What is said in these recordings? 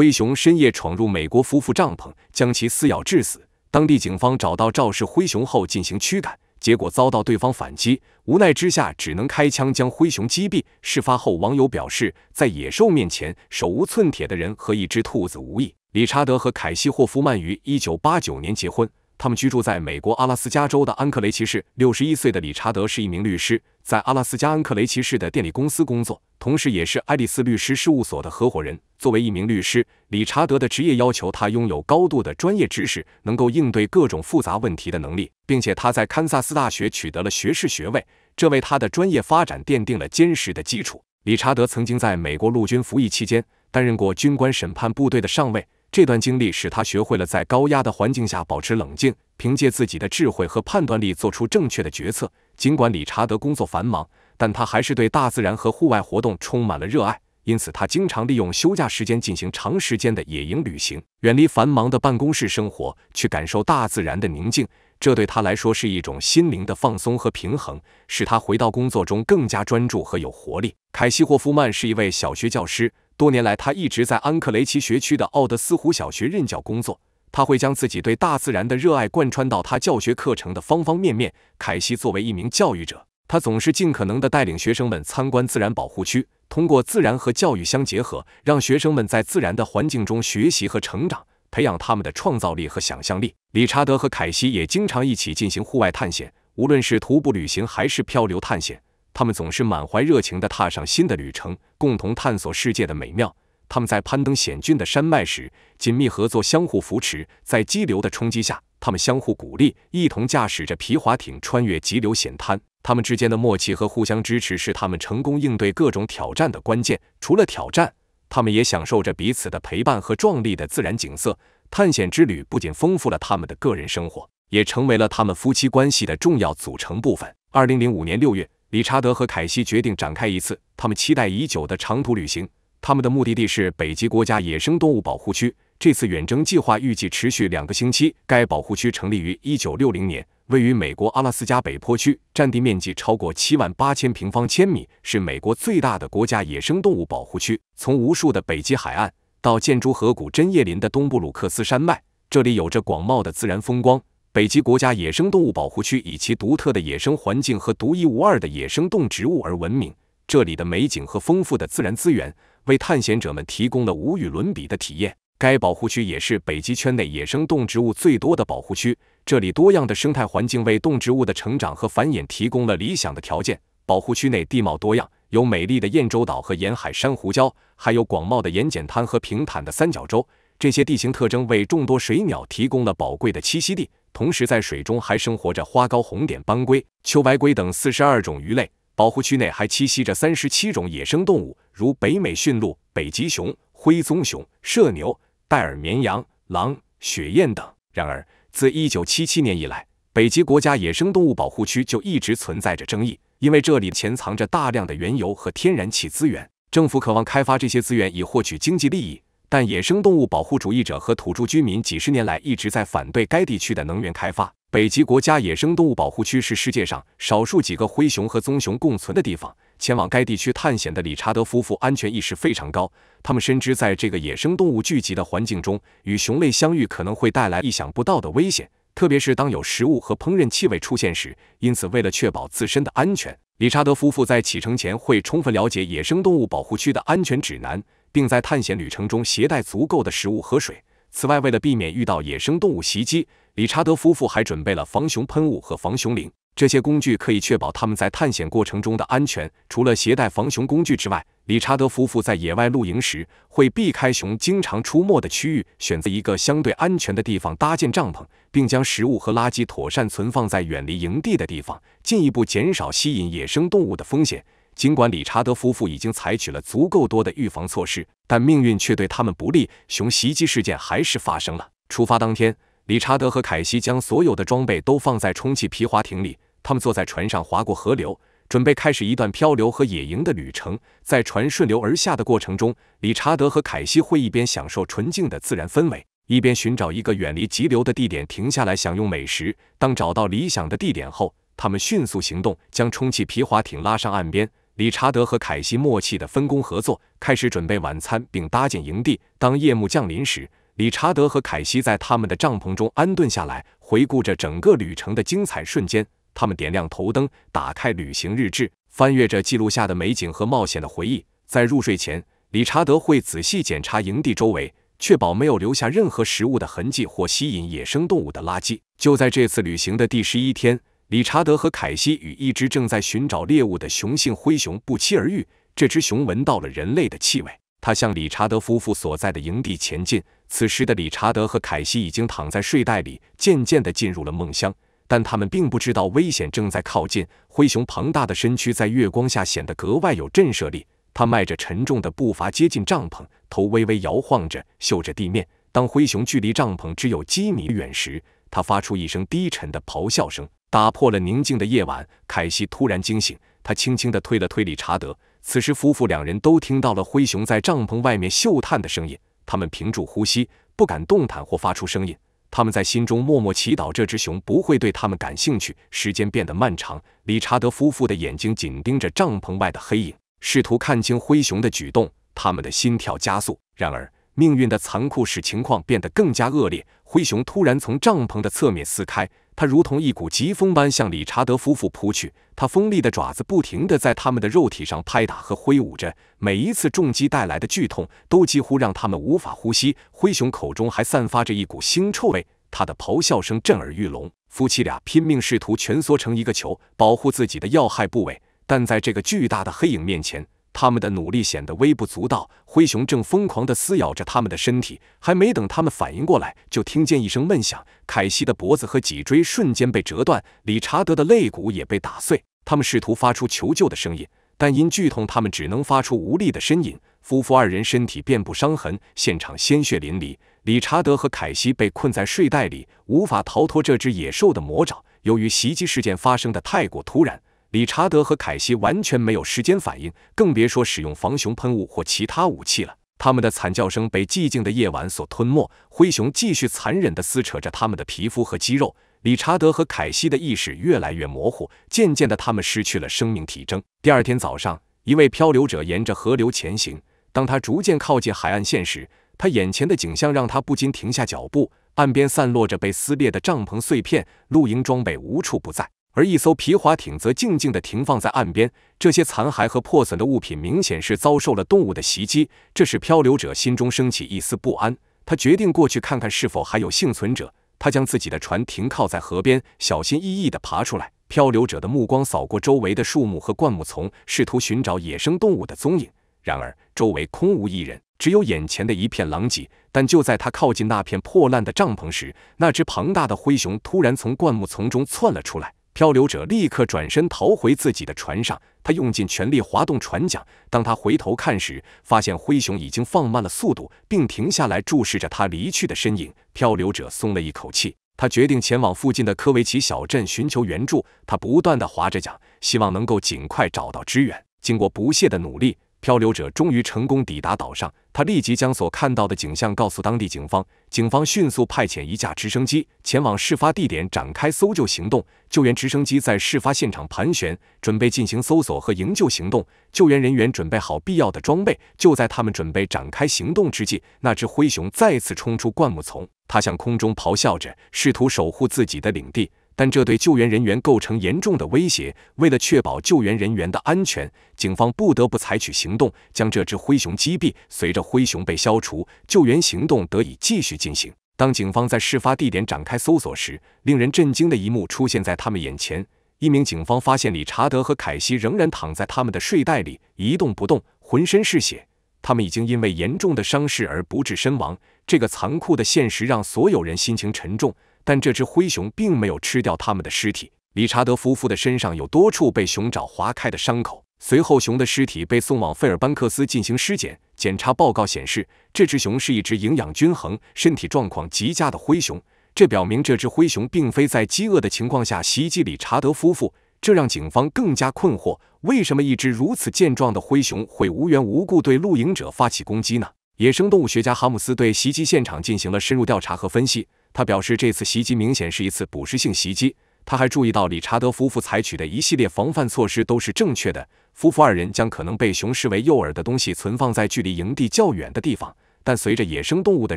灰熊深夜闯入美国夫妇帐篷，将其撕咬致死。当地警方找到肇事灰熊后进行驱赶，结果遭到对方反击，无奈之下只能开枪将灰熊击毙。事发后，网友表示，在野兽面前，手无寸铁的人和一只兔子无异。理查德和凯西·霍夫曼于1989年结婚。他们居住在美国阿拉斯加州的安克雷奇市。六十一岁的理查德是一名律师，在阿拉斯加安克雷奇市的电力公司工作，同时也是爱丽丝律师事务所的合伙人。作为一名律师，理查德的职业要求他拥有高度的专业知识，能够应对各种复杂问题的能力，并且他在堪萨斯大学取得了学士学位，这为他的专业发展奠定了坚实的基础。理查德曾经在美国陆军服役期间，担任过军官审判部队的上尉。这段经历使他学会了在高压的环境下保持冷静，凭借自己的智慧和判断力做出正确的决策。尽管理查德工作繁忙，但他还是对大自然和户外活动充满了热爱，因此他经常利用休假时间进行长时间的野营旅行，远离繁忙的办公室生活，去感受大自然的宁静。这对他来说是一种心灵的放松和平衡，使他回到工作中更加专注和有活力。凯西霍夫曼是一位小学教师。多年来，他一直在安克雷奇学区的奥德斯湖小学任教工作。他会将自己对大自然的热爱贯穿到他教学课程的方方面面。凯西作为一名教育者，他总是尽可能的带领学生们参观自然保护区，通过自然和教育相结合，让学生们在自然的环境中学习和成长，培养他们的创造力和想象力。理查德和凯西也经常一起进行户外探险，无论是徒步旅行还是漂流探险。他们总是满怀热情地踏上新的旅程，共同探索世界的美妙。他们在攀登险峻的山脉时，紧密合作，相互扶持；在激流的冲击下，他们相互鼓励，一同驾驶着皮划艇穿越急流险滩。他们之间的默契和互相支持是他们成功应对各种挑战的关键。除了挑战，他们也享受着彼此的陪伴和壮丽的自然景色。探险之旅不仅丰富了他们的个人生活，也成为了他们夫妻关系的重要组成部分。二零零五年六月。理查德和凯西决定展开一次他们期待已久的长途旅行。他们的目的地是北极国家野生动物保护区。这次远征计划预计持续两个星期。该保护区成立于1960年，位于美国阿拉斯加北坡区，占地面积超过7万八千平方千米，是美国最大的国家野生动物保护区。从无数的北极海岸到建筑河谷针叶林的东布鲁克斯山脉，这里有着广袤的自然风光。北极国家野生动物保护区以其独特的野生环境和独一无二的野生动植物而闻名。这里的美景和丰富的自然资源为探险者们提供了无与伦比的体验。该保护区也是北极圈内野生动植物最多的保护区。这里多样的生态环境为动植物的成长和繁衍提供了理想的条件。保护区内地貌多样，有美丽的燕州岛和沿海珊瑚礁，还有广袤的盐碱滩和平坦的三角洲。这些地形特征为众多水鸟提供了宝贵的栖息地。同时，在水中还生活着花羔红点斑龟、秋白龟等四十二种鱼类。保护区内还栖息着三十七种野生动物，如北美驯鹿、北极熊、灰棕熊、麝牛、戴尔绵羊、狼、雪雁等。然而，自一九七七年以来，北极国家野生动物保护区就一直存在着争议，因为这里潜藏着大量的原油和天然气资源，政府渴望开发这些资源以获取经济利益。但野生动物保护主义者和土著居民几十年来一直在反对该地区的能源开发。北极国家野生动物保护区是世界上少数几个灰熊和棕熊共存的地方。前往该地区探险的理查德夫妇安全意识非常高，他们深知在这个野生动物聚集的环境中，与熊类相遇可能会带来意想不到的危险，特别是当有食物和烹饪气味出现时。因此，为了确保自身的安全，理查德夫妇在启程前会充分了解野生动物保护区的安全指南。并在探险旅程中携带足够的食物和水。此外，为了避免遇到野生动物袭击，理查德夫妇还准备了防熊喷雾和防熊铃。这些工具可以确保他们在探险过程中的安全。除了携带防熊工具之外，理查德夫妇在野外露营时会避开熊经常出没的区域，选择一个相对安全的地方搭建帐篷，并将食物和垃圾妥善存放在远离营地的地方，进一步减少吸引野生动物的风险。尽管理查德夫妇已经采取了足够多的预防措施，但命运却对他们不利。熊袭击事件还是发生了。出发当天，理查德和凯西将所有的装备都放在充气皮划艇里，他们坐在船上划过河流，准备开始一段漂流和野营的旅程。在船顺流而下的过程中，理查德和凯西会一边享受纯净的自然氛围，一边寻找一个远离急流的地点停下来享用美食。当找到理想的地点后，他们迅速行动，将充气皮划艇拉上岸边。理查德和凯西默契的分工合作，开始准备晚餐并搭建营地。当夜幕降临时，理查德和凯西在他们的帐篷中安顿下来，回顾着整个旅程的精彩瞬间。他们点亮头灯，打开旅行日志，翻阅着记录下的美景和冒险的回忆。在入睡前，理查德会仔细检查营地周围，确保没有留下任何食物的痕迹或吸引野生动物的垃圾。就在这次旅行的第十一天。理查德和凯西与一只正在寻找猎物的雄性灰熊不期而遇。这只熊闻到了人类的气味，它向理查德夫妇所在的营地前进。此时的理查德和凯西已经躺在睡袋里，渐渐地进入了梦乡。但他们并不知道危险正在靠近。灰熊庞大的身躯在月光下显得格外有震慑力。它迈着沉重的步伐接近帐篷，头微微摇晃着，嗅着地面。当灰熊距离帐篷只有几米远时，它发出一声低沉的咆哮声。打破了宁静的夜晚，凯西突然惊醒，他轻轻地推了推理查德。此时，夫妇两人都听到了灰熊在帐篷外面嗅探的声音，他们屏住呼吸，不敢动弹或发出声音。他们在心中默默祈祷，这只熊不会对他们感兴趣。时间变得漫长，理查德夫妇的眼睛紧盯着帐篷外的黑影，试图看清灰熊的举动。他们的心跳加速。然而，命运的残酷使情况变得更加恶劣。灰熊突然从帐篷的侧面撕开。它如同一股疾风般向理查德夫妇扑去，它锋利的爪子不停地在他们的肉体上拍打和挥舞着，每一次重击带来的剧痛都几乎让他们无法呼吸。灰熊口中还散发着一股腥臭味，它的咆哮声震耳欲聋。夫妻俩拼命试图蜷缩成一个球，保护自己的要害部位，但在这个巨大的黑影面前。他们的努力显得微不足道。灰熊正疯狂的撕咬着他们的身体，还没等他们反应过来，就听见一声闷响，凯西的脖子和脊椎瞬间被折断，理查德的肋骨也被打碎。他们试图发出求救的声音，但因剧痛，他们只能发出无力的呻吟。夫妇二人身体遍布伤痕，现场鲜血淋漓。理查德和凯西被困在睡袋里，无法逃脱这只野兽的魔爪。由于袭击事件发生的太过突然。理查德和凯西完全没有时间反应，更别说使用防熊喷雾或其他武器了。他们的惨叫声被寂静的夜晚所吞没，灰熊继续残忍地撕扯着他们的皮肤和肌肉。理查德和凯西的意识越来越模糊，渐渐的，他们失去了生命体征。第二天早上，一位漂流者沿着河流前行，当他逐渐靠近海岸线时，他眼前的景象让他不禁停下脚步。岸边散落着被撕裂的帐篷碎片，露营装备无处不在。而一艘皮划艇则静静地停放在岸边。这些残骸和破损的物品明显是遭受了动物的袭击，这使漂流者心中升起一丝不安。他决定过去看看是否还有幸存者。他将自己的船停靠在河边，小心翼翼地爬出来。漂流者的目光扫过周围的树木和灌木丛，试图寻找野生动物的踪影。然而，周围空无一人，只有眼前的一片狼藉。但就在他靠近那片破烂的帐篷时，那只庞大的灰熊突然从灌木丛中窜了出来。漂流者立刻转身逃回自己的船上，他用尽全力滑动船桨。当他回头看时，发现灰熊已经放慢了速度，并停下来注视着他离去的身影。漂流者松了一口气，他决定前往附近的科维奇小镇寻求援助。他不断地划着桨，希望能够尽快找到支援。经过不懈的努力。漂流者终于成功抵达岛上，他立即将所看到的景象告诉当地警方。警方迅速派遣一架直升机前往事发地点展开搜救行动。救援直升机在事发现场盘旋，准备进行搜索和营救行动。救援人员准备好必要的装备，就在他们准备展开行动之际，那只灰熊再次冲出灌木丛，它向空中咆哮着，试图守护自己的领地。但这对救援人员构成严重的威胁。为了确保救援人员的安全，警方不得不采取行动，将这只灰熊击毙。随着灰熊被消除，救援行动得以继续进行。当警方在事发地点展开搜索时，令人震惊的一幕出现在他们眼前：一名警方发现理查德和凯西仍然躺在他们的睡袋里，一动不动，浑身是血。他们已经因为严重的伤势而不治身亡。这个残酷的现实让所有人心情沉重。但这只灰熊并没有吃掉他们的尸体。理查德夫妇的身上有多处被熊爪划开的伤口。随后，熊的尸体被送往费尔班克斯进行尸检。检查报告显示，这只熊是一只营养均衡、身体状况极佳的灰熊。这表明这只灰熊并非在饥饿的情况下袭击理查德夫妇，这让警方更加困惑：为什么一只如此健壮的灰熊会无缘无故对露营者发起攻击呢？野生动物学家哈姆斯对袭击现场进行了深入调查和分析。他表示，这次袭击明显是一次捕食性袭击。他还注意到，理查德夫妇采取的一系列防范措施都是正确的。夫妇二人将可能被熊视为诱饵的东西存放在距离营地较远的地方。但随着野生动物的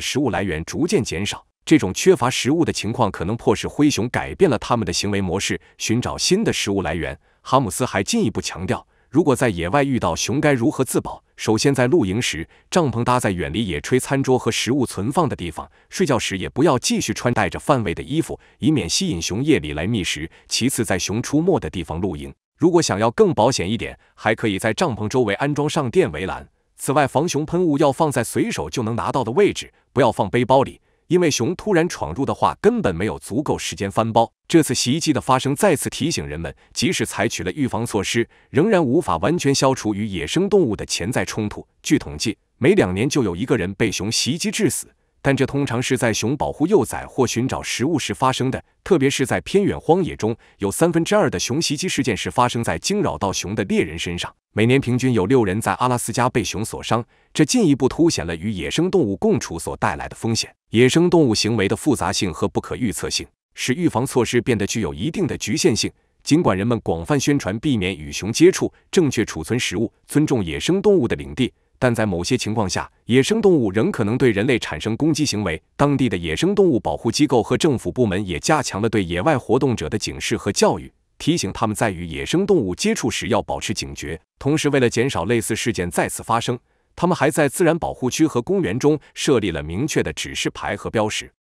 食物来源逐渐减少，这种缺乏食物的情况可能迫使灰熊改变了他们的行为模式，寻找新的食物来源。哈姆斯还进一步强调。如果在野外遇到熊，该如何自保？首先，在露营时，帐篷搭在远离野炊餐桌和食物存放的地方；睡觉时，也不要继续穿带着范围的衣服，以免吸引熊夜里来觅食。其次，在熊出没的地方露营，如果想要更保险一点，还可以在帐篷周围安装上电围栏。此外，防熊喷雾要放在随手就能拿到的位置，不要放背包里。因为熊突然闯入的话，根本没有足够时间翻包。这次袭击的发生再次提醒人们，即使采取了预防措施，仍然无法完全消除与野生动物的潜在冲突。据统计，每两年就有一个人被熊袭击致死，但这通常是在熊保护幼崽或寻找食物时发生的。特别是在偏远荒野中，有三分之二的熊袭击事件是发生在惊扰到熊的猎人身上。每年平均有六人在阿拉斯加被熊所伤，这进一步凸显了与野生动物共处所带来的风险。野生动物行为的复杂性和不可预测性，使预防措施变得具有一定的局限性。尽管人们广泛宣传避免与熊接触、正确储存食物、尊重野生动物的领地，但在某些情况下，野生动物仍可能对人类产生攻击行为。当地的野生动物保护机构和政府部门也加强了对野外活动者的警示和教育。提醒他们在与野生动物接触时要保持警觉，同时为了减少类似事件再次发生，他们还在自然保护区和公园中设立了明确的指示牌和标识。